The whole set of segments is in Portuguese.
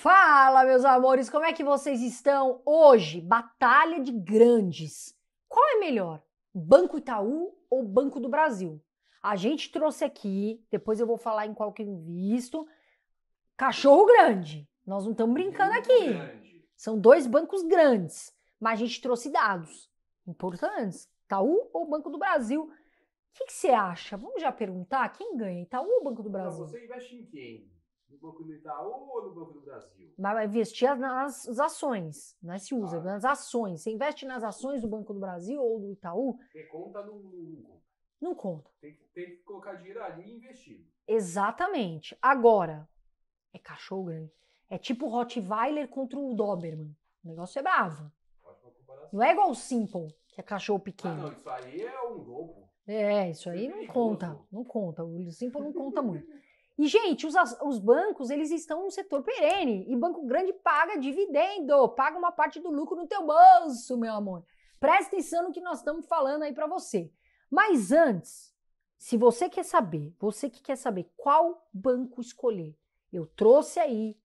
Fala, meus amores, como é que vocês estão hoje? Batalha de grandes. Qual é melhor, Banco Itaú ou Banco do Brasil? A gente trouxe aqui, depois eu vou falar em qual que eu visto, cachorro grande. Nós não estamos brincando aqui. São dois bancos grandes, mas a gente trouxe dados importantes. Itaú ou Banco do Brasil? O que você acha? Vamos já perguntar quem ganha, Itaú ou Banco do Brasil? Não, você investe em quem? no Banco do Itaú ou no Banco do Brasil? Vai investir nas ações, né? Se usa, nas ações. Você investe nas ações do Banco do Brasil ou do Itaú? Tem conta no, Google. Não conta. Tem, tem, que colocar dinheiro ali e investir. Exatamente. Agora, é cachorro grande. É tipo Rottweiler contra o Doberman. O negócio é bravo. Não é igual o Simple, que é cachorro ah, pequeno. Ah, não, isso aí é um lobo. É, isso aí é não conta. Não conta. O Simple não conta muito. E, gente, os, os, bancos, eles estão no setor perene. E banco grande paga dividendo, paga uma parte do lucro no teu bolso, meu amor. Presta atenção no que nós estamos falando aí para você. Mas antes, se você quer saber, você que quer saber qual banco escolher, eu trouxe aí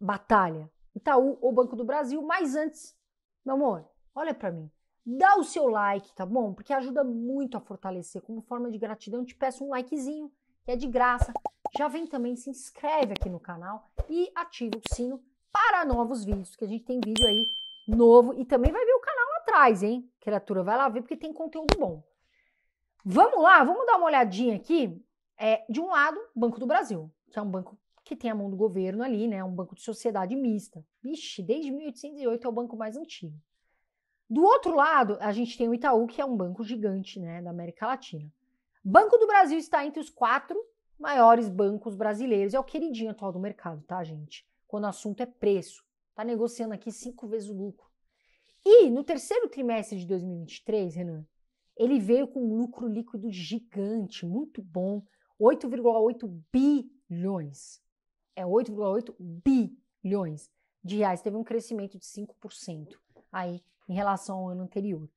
Batalha, Itaú ou Banco do Brasil. Mas antes, meu amor, olha para mim. Dá o seu like, tá bom? Porque ajuda muito a fortalecer. Como forma de gratidão, te peço um likezinho, que é de graça já vem também, se inscreve aqui no canal e ativa o sino para novos vídeos, que a gente tem vídeo aí novo e também vai ver o canal atrás, hein? Criatura, vai lá ver porque tem conteúdo bom. Vamos lá, vamos dar uma olhadinha aqui. É, de um lado, Banco do Brasil, que é um banco que tem a mão do governo ali, né? Um banco de sociedade mista. Vixe, desde 1808 é o banco mais antigo. Do outro lado, a gente tem o Itaú, que é um banco gigante, né, da América Latina. Banco do Brasil está entre os quatro maiores bancos brasileiros. É o queridinho atual do mercado, tá, gente? Quando o assunto é preço. Tá negociando aqui cinco vezes o lucro. E no terceiro trimestre de 2023, Renan, ele veio com um lucro líquido gigante, muito bom, 8,8 bilhões. É 8,8 bilhões de reais. Teve um crescimento de 5% aí em relação ao ano anterior.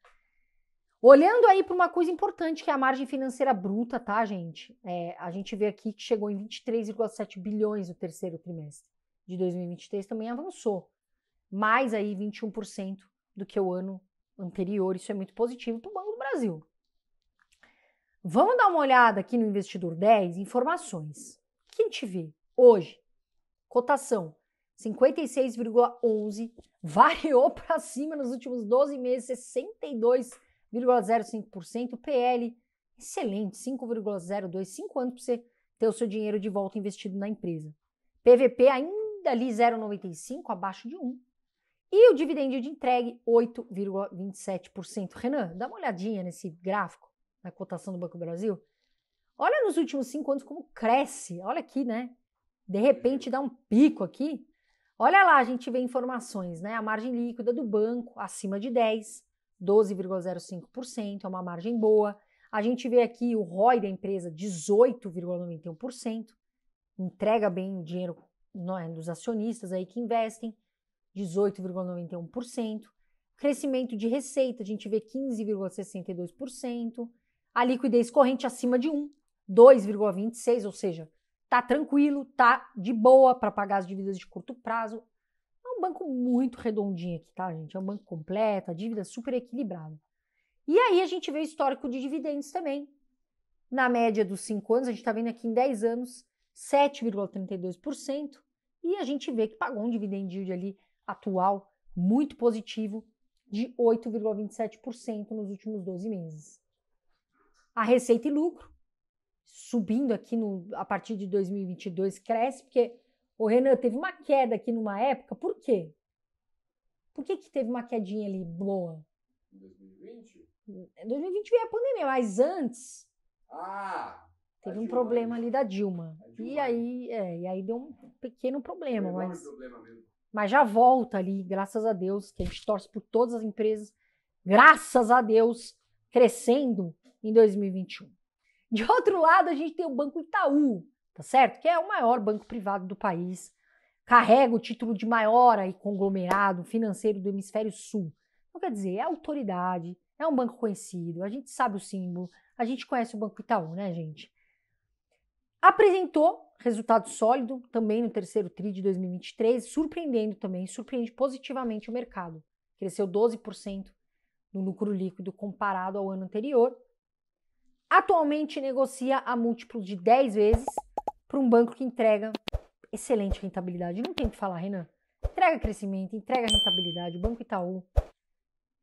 Olhando aí para uma coisa importante, que é a margem financeira bruta, tá, gente? É, a gente vê aqui que chegou em 23,7 bilhões no terceiro trimestre de 2023, também avançou. Mais aí 21% do que o ano anterior. Isso é muito positivo para o Banco do Brasil. Vamos dar uma olhada aqui no Investidor 10, informações. O que a gente vê hoje? Cotação 56,11, variou para cima nos últimos 12 meses, 62 0,05%, PL, excelente, 5,02, 5 anos para você ter o seu dinheiro de volta investido na empresa. PVP ainda ali 0,95, abaixo de 1. E o dividendo de entregue, 8,27%. Renan, dá uma olhadinha nesse gráfico, na cotação do Banco do Brasil. Olha nos últimos 5 anos como cresce. Olha aqui, né? De repente dá um pico aqui. Olha lá, a gente vê informações, né? A margem líquida do banco acima de 10, 12,05%, é uma margem boa. A gente vê aqui o ROI da empresa, 18,91%, entrega bem o dinheiro é, dos acionistas aí que investem, 18,91%. Crescimento de receita, a gente vê 15,62%. A liquidez corrente acima de 1, 2,26, ou seja, tá tranquilo, tá de boa para pagar as dívidas de curto prazo, um banco muito redondinho aqui, tá, gente? É um banco completo, a dívida é super equilibrada. E aí a gente vê o histórico de dividendos também. Na média dos cinco anos, a gente está vendo aqui em 10 anos, 7,32%. E a gente vê que pagou um dividend yield ali atual muito positivo de 8,27% nos últimos 12 meses. A receita e lucro subindo aqui no, a partir de 2022 cresce, porque Ô, Renan, teve uma queda aqui numa época, por quê? Por que, que teve uma quedinha ali boa? 2020? Em 2020 veio a pandemia, mas antes. Ah! Teve um problema ali da Dilma. E aí, é, e aí deu um pequeno problema, mas. Problema mas já volta ali, graças a Deus, que a gente torce por todas as empresas, graças a Deus, crescendo em 2021. De outro lado, a gente tem o Banco Itaú, tá certo? Que é o maior banco privado do país, carrega o título de maior aí, conglomerado financeiro do hemisfério sul. Então, quer dizer, é autoridade, é um banco conhecido, a gente sabe o símbolo, a gente conhece o Banco Itaú, né, gente? Apresentou resultado sólido também no terceiro TRI de 2023, surpreendendo também, surpreende positivamente o mercado. Cresceu 12% no lucro líquido comparado ao ano anterior. Atualmente negocia a múltiplo de 10 vezes para um banco que entrega excelente rentabilidade. Não tem o que falar, Renan. Entrega crescimento, entrega rentabilidade. O Banco Itaú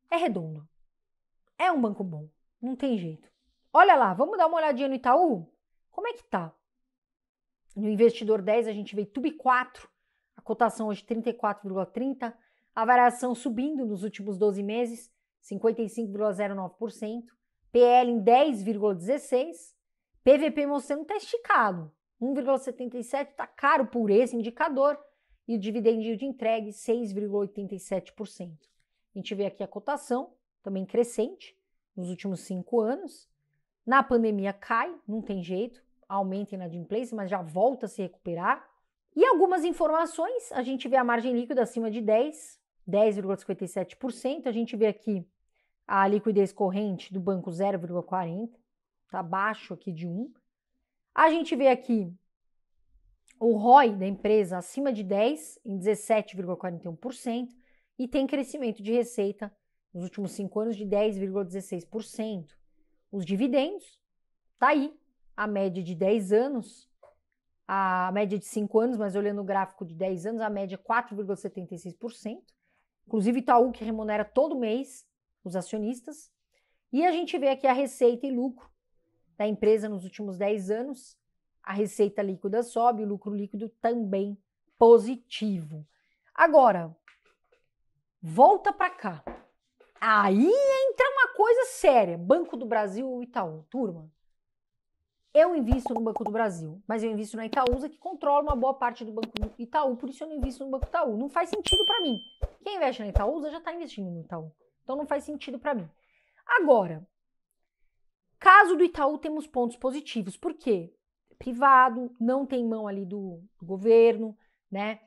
é redondo. É um banco bom. Não tem jeito. Olha lá, vamos dar uma olhadinha no Itaú? Como é que tá? No investidor 10 a gente vê Tube 4, a cotação hoje 34,30, a variação subindo nos últimos 12 meses, 55,09%, PL em 10,16, PVP mostrando que está esticado, 1,77 está caro por esse indicador e o dividendo de entregue 6,87%. A gente vê aqui a cotação, também crescente, nos últimos cinco anos. Na pandemia cai, não tem jeito, aumenta a inadimplência, mas já volta a se recuperar. E algumas informações, a gente vê a margem líquida acima de 10, 10,57%. A gente vê aqui a liquidez corrente do banco 0,40, está abaixo aqui de 1. A gente vê aqui o ROI da empresa acima de 10, em 17,41%, e tem crescimento de receita nos últimos cinco anos de 10,16%. Os dividendos, tá aí, a média de 10 anos, a média de 5 anos, mas olhando o gráfico de 10 anos, a média é 4,76%. Inclusive Itaú que remunera todo mês os acionistas. E a gente vê aqui a receita e lucro da empresa nos últimos 10 anos, a receita líquida sobe, o lucro líquido também positivo. Agora, volta para cá. Aí entra uma coisa séria: Banco do Brasil ou Itaú. Turma, eu invisto no Banco do Brasil, mas eu invisto na Itaúsa, que controla uma boa parte do Banco do Itaú, por isso eu não invisto no Banco Itaú. Não faz sentido para mim. Quem investe na Itaúsa já está investindo no Itaú. Então não faz sentido para mim. Agora, Caso do Itaú, temos pontos positivos. Por quê? Privado, não tem mão ali do, do governo, né?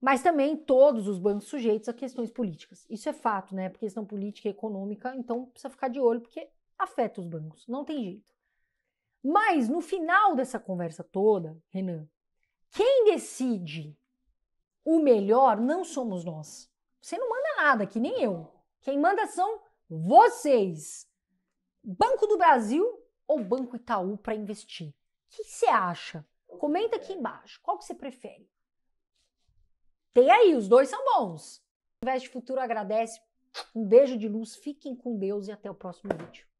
Mas também todos os bancos sujeitos a questões políticas. Isso é fato, né? Porque questão política e econômica, então precisa ficar de olho, porque afeta os bancos, não tem jeito. Mas no final dessa conversa toda, Renan, quem decide o melhor não somos nós. Você não manda nada, que nem eu. Quem manda são vocês. Banco do Brasil ou Banco Itaú para investir? O que você acha? Comenta aqui embaixo. Qual que você prefere? Tem aí, os dois são bons. Investe Futuro agradece. Um beijo de luz, fiquem com Deus e até o próximo vídeo.